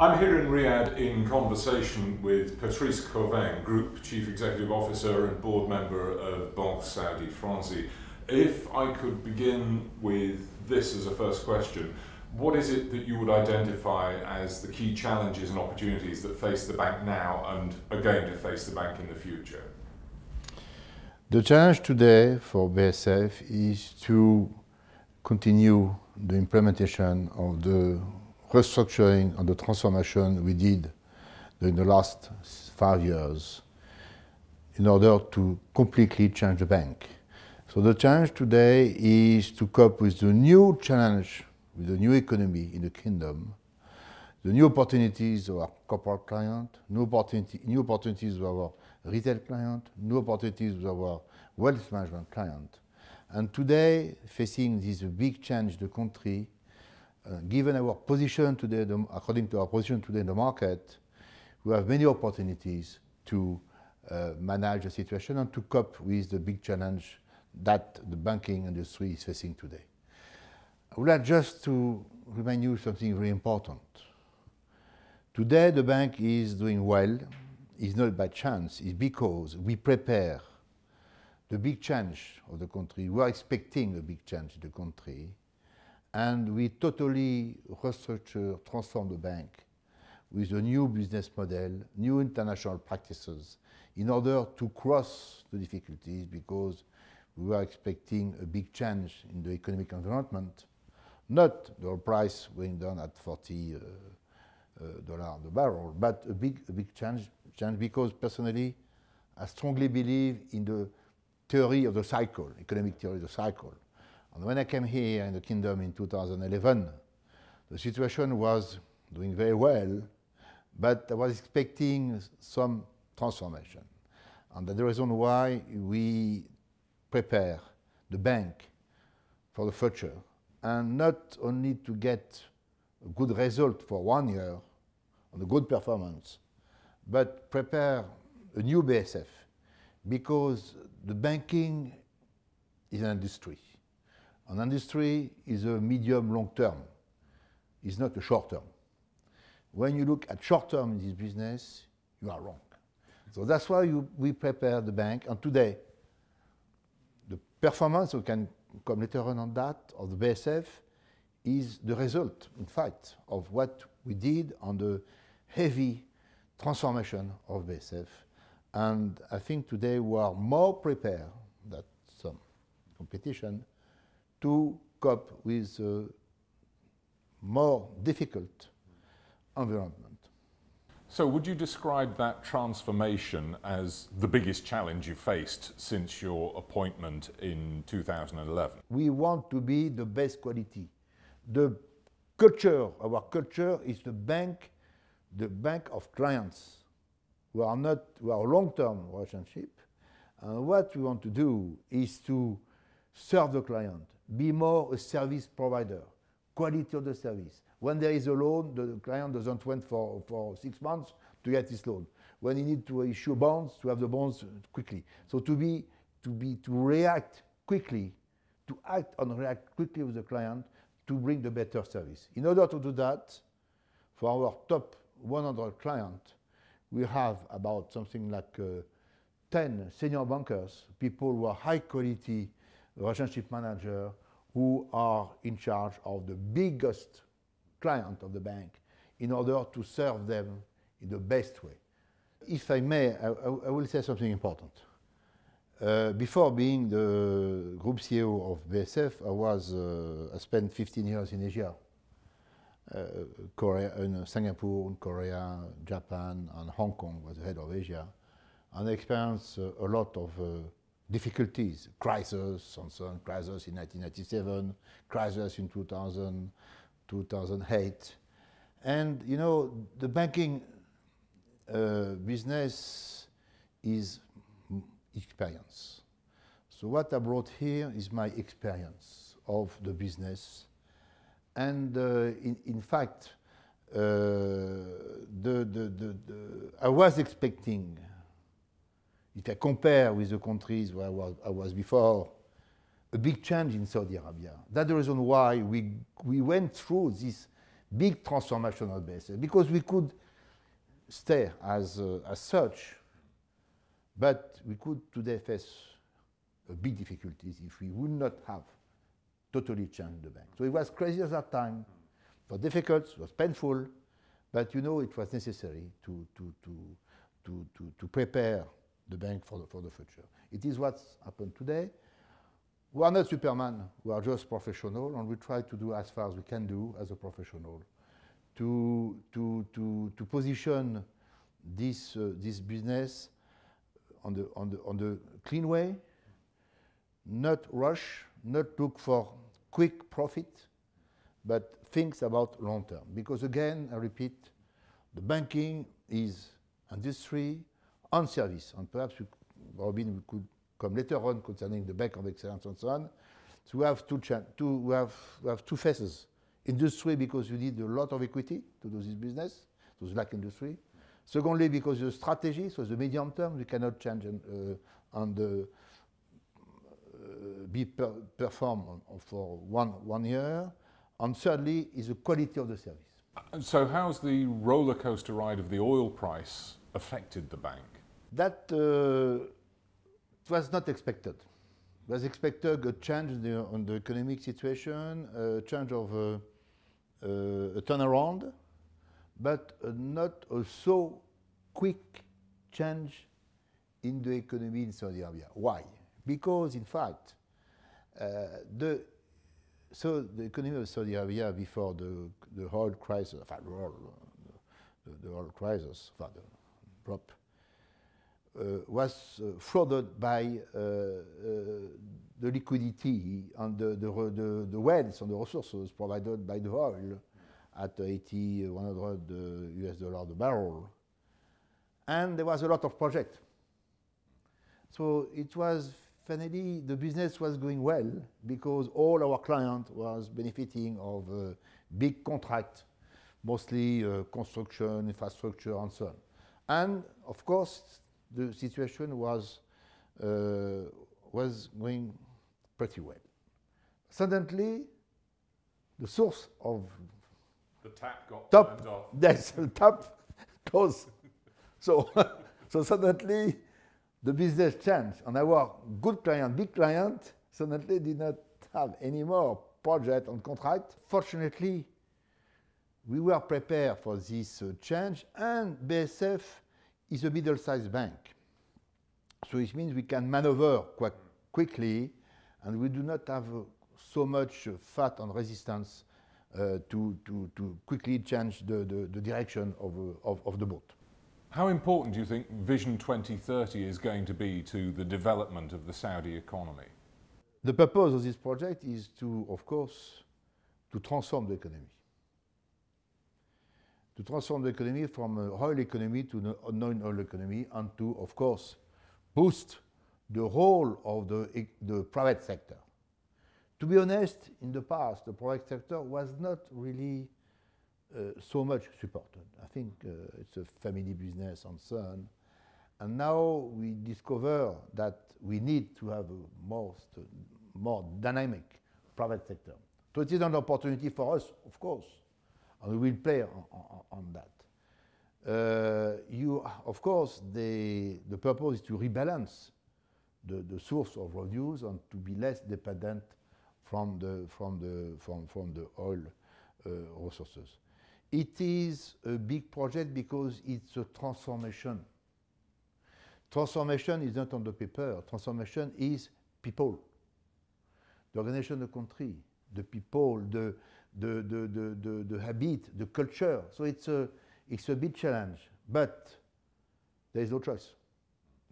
I'm here in Riyadh in conversation with Patrice Corvin, Group Chief Executive Officer and Board Member of Banque Saudi Fransi. If I could begin with this as a first question, what is it that you would identify as the key challenges and opportunities that face the bank now and are going to face the bank in the future? The challenge today for BSF is to continue the implementation of the restructuring and the transformation we did during the last five years in order to completely change the bank. So the challenge today is to cope with the new challenge, with the new economy in the kingdom, the new opportunities of our corporate client, new, opportunity, new opportunities of our retail client, new opportunities of our wealth management client. And today, facing this big change the country uh, given our position today, the, according to our position today in the market, we have many opportunities to uh, manage the situation and to cope with the big challenge that the banking industry is facing today. I would like just to remind you something very important. Today, the bank is doing well. It's not by chance, it's because we prepare the big change of the country. We are expecting a big change in the country and we totally restructure, uh, transform the bank with a new business model, new international practices, in order to cross the difficulties because we were expecting a big change in the economic environment, not the price going down at 40 uh, uh, dollars the barrel, but a big, a big change, change because personally, I strongly believe in the theory of the cycle, economic theory of the cycle. And when I came here in the kingdom in 2011, the situation was doing very well, but I was expecting some transformation. And that's the reason why we prepare the bank for the future, and not only to get a good result for one year and a good performance, but prepare a new BSF, because the banking is an industry. An industry is a medium long term, it's not a short term. When you look at short term in this business, you are wrong. So that's why you, we prepare the bank. And today, the performance, we can come later on on that, of the BSF, is the result, in fact, of what we did on the heavy transformation of BSF. And I think today we are more prepared than some competition to cope with a more difficult environment. So would you describe that transformation as the biggest challenge you faced since your appointment in 2011? We want to be the best quality. The culture, our culture is the bank, the bank of clients. We are not, we are long-term relationship. And what we want to do is to serve the client, be more a service provider, quality of the service. When there is a loan, the client doesn't wait for, for six months to get his loan. When he needs to issue bonds, to have the bonds quickly. So to be, to be, to react quickly, to act and react quickly with the client to bring the better service. In order to do that, for our top 100 clients, we have about something like uh, 10 senior bankers, people who are high quality relationship manager who are in charge of the biggest client of the bank in order to serve them in the best way. If I may, I, I will say something important. Uh, before being the group CEO of BSF, I was uh, I spent 15 years in Asia, uh, Korea, in uh, Singapore, in Korea, Japan, and Hong Kong was the head of Asia, and I experienced uh, a lot of uh, difficulties, crisis, and so on, crisis in 1997, crisis in 2000, 2008. And, you know, the banking uh, business is experience. So what I brought here is my experience of the business. And uh, in, in fact, uh, the, the, the, I was expecting if I compare with the countries where I was, I was before, a big change in Saudi Arabia. That's the reason why we, we went through this big transformational basis, because we could stay as, uh, as such, but we could today face big difficulties if we would not have totally changed the bank. So it was crazy at that time, it was difficult, it was painful, but you know it was necessary to, to, to, to, to, to prepare the bank for the, for the future. It is what's happened today. We are not Superman, we are just professional, and we try to do as far as we can do as a professional to, to, to, to position this, uh, this business on the, on, the, on the clean way, not rush, not look for quick profit, but think about long term. Because again, I repeat, the banking is industry, on service. And perhaps we, Robin, could come later on concerning the back of excellence and so on. So we have two, two we have, we have two Industry, because you need a lot of equity to do this business, to the slack industry. Secondly, because the strategy, so the medium term, you cannot change and, uh, and uh, be per performed for one, one year. And thirdly, is the quality of the service. so how's the roller coaster ride of the oil price affected the bank? That uh, was not expected. Was expected a change in the, on the economic situation, a change of uh, uh, a turnaround, but not a so quick change in the economy in Saudi Arabia. Why? Because in fact, uh, the so the economy of Saudi Arabia before the the oil crisis, the, the, the oil crisis, the drop uh, was uh, flooded by uh, the liquidity and the, the, the, the, wealth and the resources provided by the oil at 80, 100 US dollars a barrel. And there was a lot of projects. So it was finally, the business was going well because all our client was benefiting of big contract, mostly uh, construction, infrastructure, and so on. And of course, the situation was, uh, was going pretty well. Suddenly, the source of the tap got top, turned off. Yes, the tap closed. so, so suddenly, the business changed, and our good client, big client, suddenly did not have any more project on contract. Fortunately, we were prepared for this uh, change, and BSF is a middle-sized bank. So it means we can maneuver quite quickly, and we do not have uh, so much uh, fat on resistance uh, to, to, to quickly change the, the, the direction of, uh, of, of the boat. How important do you think Vision 2030 is going to be to the development of the Saudi economy? The purpose of this project is to, of course, to transform the economy to transform the economy from a oil economy to a non-oil economy and to, of course, boost the role of the, the private sector. To be honest, in the past, the private sector was not really uh, so much supported. I think uh, it's a family business and so on. And now we discover that we need to have a more, more dynamic private sector. So it is an opportunity for us, of course, and we will play on, on, on that. Uh, you, of course, the, the purpose is to rebalance the, the source of revenues and to be less dependent from the, from the, from, from the oil uh, resources. It is a big project because it's a transformation. Transformation is not on the paper. Transformation is people, the organization of the country, the people, the, the, the, the, the, habit, the culture. So it's a, it's a big challenge. But there is no choice.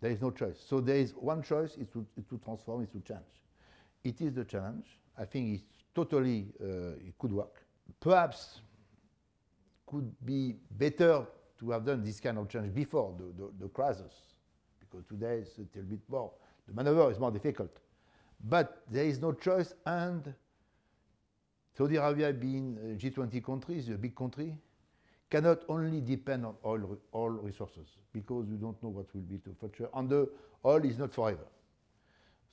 There is no choice. So there is one choice, it's to, to transform, it's to change. It is the challenge. I think it's totally, uh, it could work. Perhaps could be better to have done this kind of change before the, the, the crisis, because today it's a little bit more, the maneuver is more difficult. But there is no choice and Saudi Arabia being uh, G20 countries, a big country, cannot only depend on oil, oil resources because we don't know what will be the future. And the oil is not forever.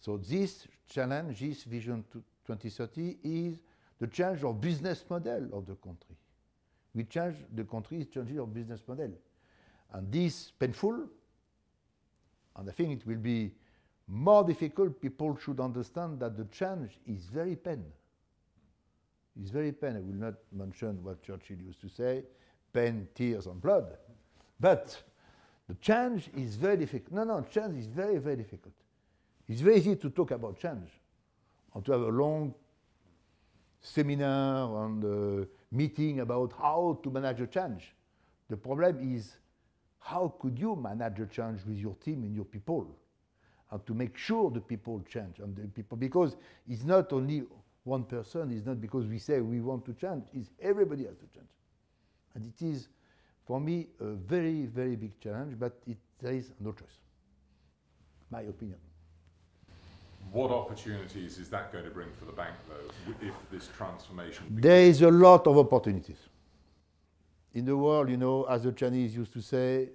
So this challenge, this vision 2030 is the change of business model of the country. We change, the country is changing our business model. And this painful, and I think it will be more difficult, people should understand that the change is very painful. It's very pain. I will not mention what Churchill used to say, pain, tears, and blood. But the change is very difficult. No, no, change is very, very difficult. It's very easy to talk about change and to have a long seminar and meeting about how to manage a change. The problem is how could you manage a change with your team and your people and to make sure the people change and the people because it's not only one person is not because we say we want to change, it's everybody has to change. And it is, for me, a very, very big challenge, but it, there is no choice, my opinion. What opportunities is that going to bring for the bank, though, if this transformation? There is a lot of opportunities. In the world, you know, as the Chinese used to say,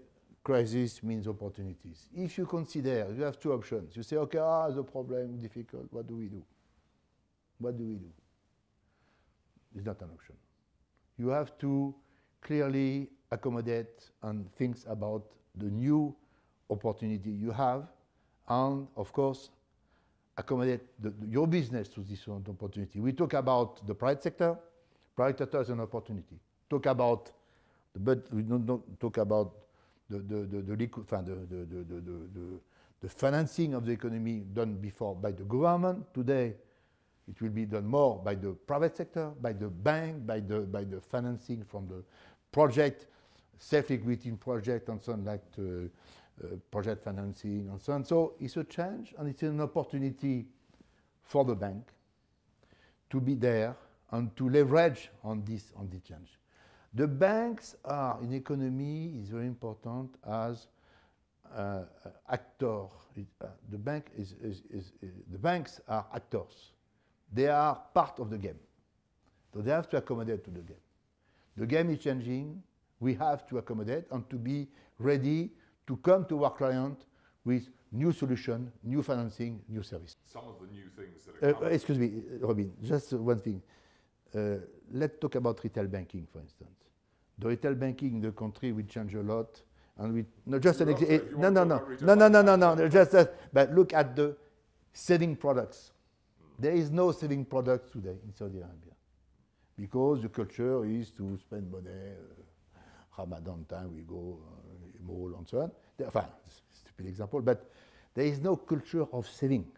crisis means opportunities. If you consider, you have two options. You say, okay, ah, the problem difficult, what do we do? What do we do? It's not an option. You have to clearly accommodate and think about the new opportunity you have and, of course, accommodate the, your business to this opportunity. We talk about the private sector. Private sector is an opportunity. Talk about the but we don't, don't talk about the liquid, the, the, the financing of the economy done before by the government. Today, it will be done more by the private sector, by the bank, by the, by the financing from the project, self-liquidating project and so on, like uh, uh, project financing and so on. So it's a change and it's an opportunity for the bank to be there and to leverage on this, on this change. The banks are in economy is very important as uh, actor. It, uh, the bank is, is, is, is, the banks are actors. They are part of the game. So they have to accommodate to the game. The game is changing. We have to accommodate and to be ready to come to our client with new solution, new financing, new service. Some of the new things that are uh, Excuse me, Robin, just one thing. Uh, let's talk about retail banking, for instance. The retail banking in the country will change a lot. And we, no, just an example. Eh, no, no, no, no, no, no, no, no, just that. But look at the saving products there is no saving product today in Saudi Arabia because the culture is to spend money. Uh, Ramadan time, we go uh, mall and so on. There, fine, stupid example, but there is no culture of saving.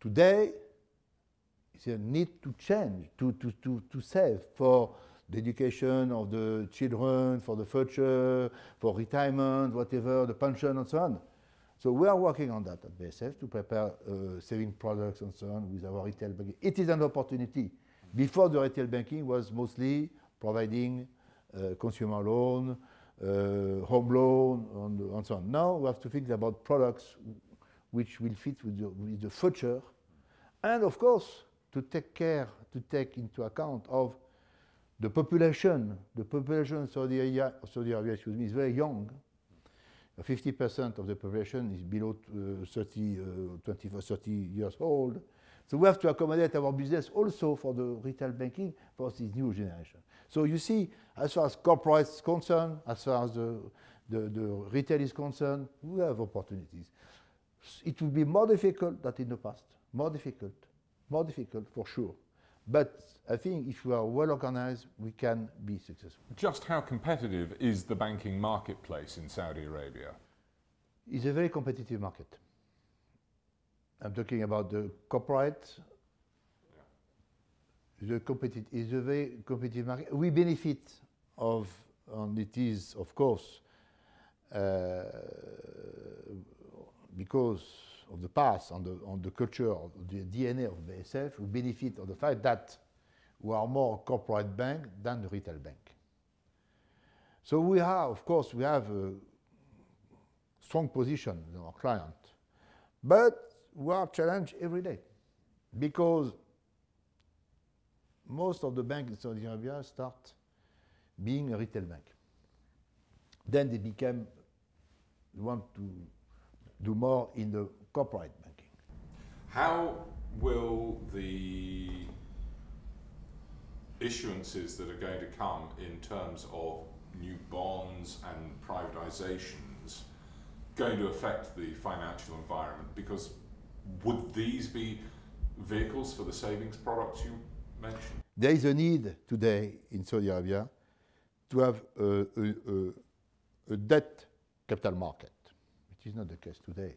Today, it's a need to change, to, to, to, to save for the education of the children, for the future, for retirement, whatever, the pension and so on. So we are working on that at BSF to prepare uh, saving products and so on with our retail banking. It is an opportunity. Before the retail banking was mostly providing uh, consumer loan, uh, home loan, and, and, so on. Now we have to think about products which will fit with the, with the future. And of course, to take care, to take into account of the population, the population of Saudi Arabia, Saudi Arabia excuse me, is very young. 50% of the population is below uh, 30, uh, 20, 30 years old. So we have to accommodate our business also for the retail banking for this new generation. So you see, as far as corporate is concerned, as far as the, the, the retail is concerned, we have opportunities. It will be more difficult than in the past, more difficult, more difficult for sure. But I think if we are well organized, we can be successful. Just how competitive is the banking marketplace in Saudi Arabia? It's a very competitive market. I'm talking about the corporate. The competitive is a very competitive market. We benefit of, and it is of course, uh, because of the past, on the, on the culture, of the DNA of BSF, who benefit of the fact that we are more corporate bank than the retail bank. So we have, of course, we have a strong position in our client, but we are challenged every day because most of the banks in Saudi Arabia start being a retail bank. Then they became want to do more in the corporate banking. How will the issuances that are going to come in terms of new bonds and privatizations going to affect the financial environment? Because would these be vehicles for the savings products you mentioned? There is a need today in Saudi Arabia to have a, a, a, a debt capital market, which is not the case today.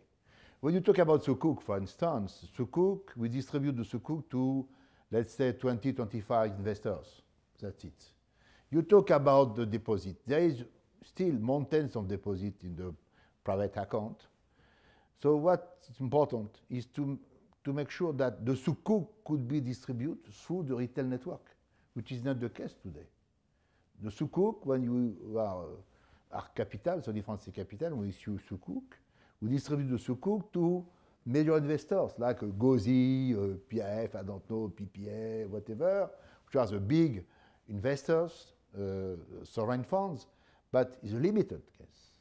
When you talk about Sukuk, for instance, Sukuk, we distribute the Sukuk to, let's say, 20, 25 investors. That's it. You talk about the deposit. There is still mountains of deposit in the private account. So what's important is to, to make sure that the Sukuk could be distributed through the retail network, which is not the case today. The Sukuk, when you are, are capital, so difference capital, when we issue Sukuk, We distribute de Sukuk to major investors, like Gozi, uh, PIF, I don't know, PPA, whatever, which are the big investors, uh, sovereign funds, but it's a limited case.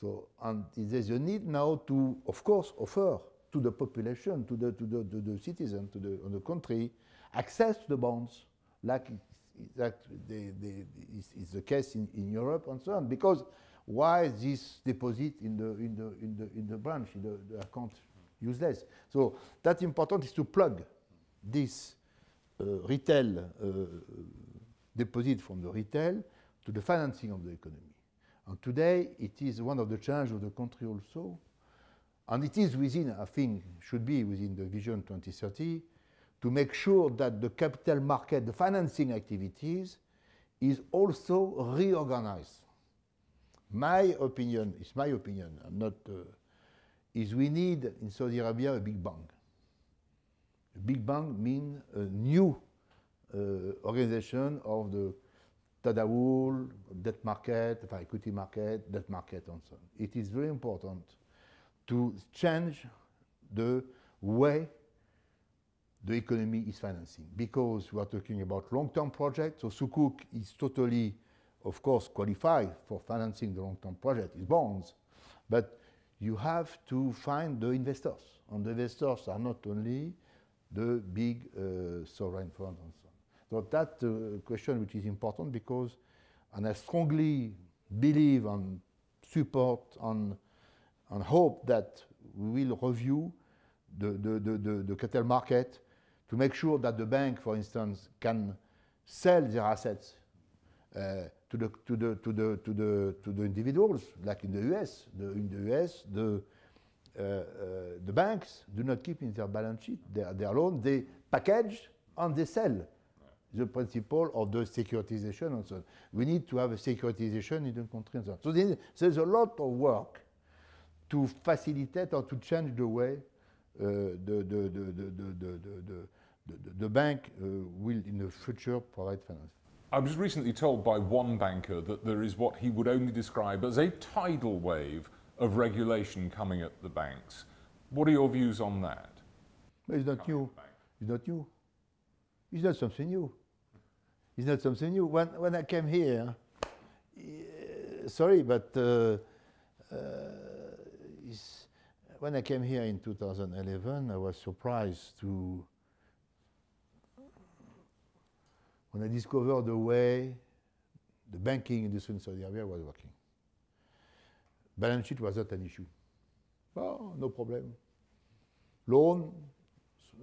So, and there's a need now to, of course, offer to the population, to the, to the, to the citizen, to the, on the country, access to the bonds, like that the the is, is the case in, in Europe and so on, because why this deposit in the, in the, in the, in the branch, in the, the account useless? So that's important is to plug this uh, retail uh, deposit from the retail to the financing of the economy. And today, it is one of the challenges of the country also. And it is within, I think, should be within the Vision 2030 to make sure that the capital market, the financing activities, is also reorganized my opinion, it's my opinion, I'm not, uh, is we need in Saudi Arabia a big bang. A big bang means a new uh, organization of the Tadawul, debt market, equity market, debt market, and so on. It is very important to change the way the economy is financing because we are talking about long-term projects. So Sukuk is totally of course, qualify for financing the long-term project is bonds, but you have to find the investors. And the investors are not only the big uh, sovereign funds and so on. So that's a uh, question which is important because, and I strongly believe and support and, and hope that we will review the, the, the, the, the capital market to make sure that the bank, for instance, can sell their assets uh, to the, to the, to the, to the, to the individuals, like in the US. The, in the US, uh, uh, the, banks do not keep in their balance sheet their, their loan. They package and they sell. The principle of the securitization and so on. We need to have a securitization in the country and so on. So there's, a lot of work to facilitate or to change the way uh, the, the, bank will in the future provide finance. I was recently told by one banker that there is what he would only describe as a tidal wave of regulation coming at the banks. What are your views on that? It's not new. It's not new. It's not something new. It's not something new. When, when I came here, eh, sorry, but uh, uh, when I came here in 2011, I was surprised to when I discovered the way the banking industry in Saudi Arabia was working. Balance sheet was not an issue. Well, no problem. Loan,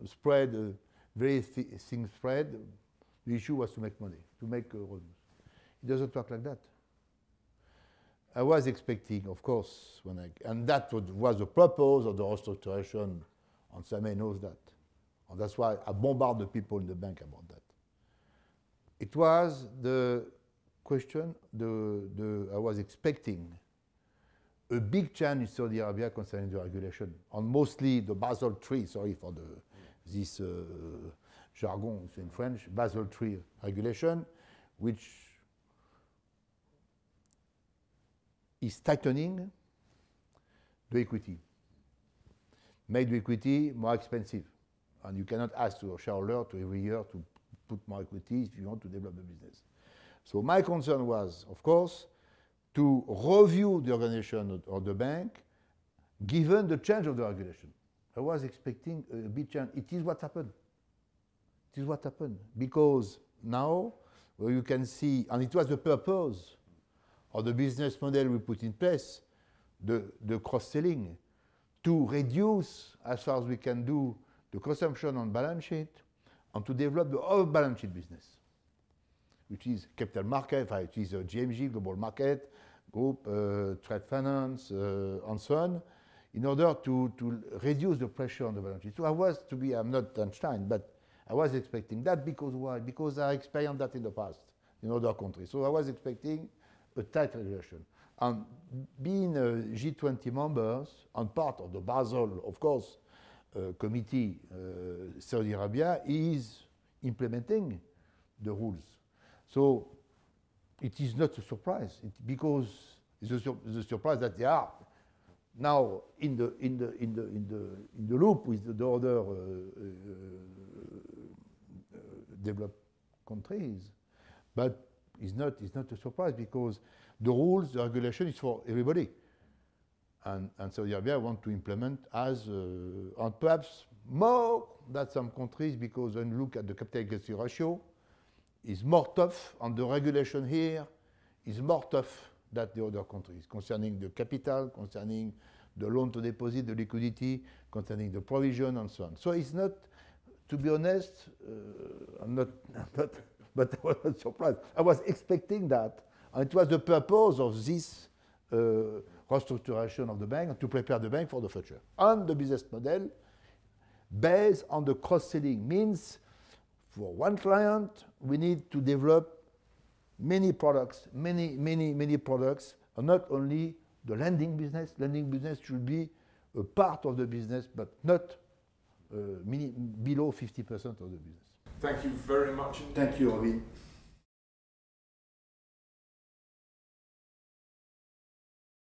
spread, uh, very th thin spread. The issue was to make money, to make uh, revenues. It doesn't work like that. I was expecting, of course, when I, and that was the purpose of the restructuring, and Sameh knows that. And that's why I bombard the people in the bank about that. It was the question the, the, I was expecting a big change in Saudi Arabia concerning the regulation on mostly the Basel III, sorry for the, this uh, jargon in French, Basel III regulation, which is tightening the equity, made the equity more expensive. And you cannot ask your shareholder to every year to put more equity if you want to develop the business. So my concern was, of course, to review the organization of the bank given the change of the regulation. I was expecting a big change. It is what happened. It is what happened. Because now well, you can see, and it was the purpose of the business model we put in place, the, the cross-selling, to reduce, as far as we can do, the consumption on balance sheet and to develop the off-balance sheet business, which is capital market, which it is GMG, Global Market Group, uh, trade finance, uh, and so on, in order to, to reduce the pressure on the balance sheet. So I was to be, I'm not Einstein, but I was expecting that because why? Because I experienced that in the past in other countries. So I was expecting a tight regulation. And being a uh, G20 members and part of the Basel, of course, Euh, committee, uh, Saudi Arabia, is implementing the rules. So it is not a surprise it, because it's a, sur it's a, surprise that they are now in the, in the, in the, in the, in the loop with the other uh, uh, uh, developed countries. But it's not, it's not a surprise because the rules, the regulation is for everybody and, and Saudi Arabia want to implement as, uh, and perhaps more than some countries, because when you look at the capital equity ratio, is more tough, and the regulation here is more tough than the other countries concerning the capital, concerning the loan to deposit, the liquidity, concerning the provision, and so on. So it's not, to be honest, uh, I'm not, not, but I was not surprised. I was expecting that, and it was the purpose of this. Uh, restructuration of the bank to prepare the bank for the future. And the business model based on the cross-selling means for one client, we need to develop many products, many, many, many products, and not only the lending business. Lending business should be a part of the business, but not uh, mini, below 50% of the business. Thank you very much. Thank you, Robin.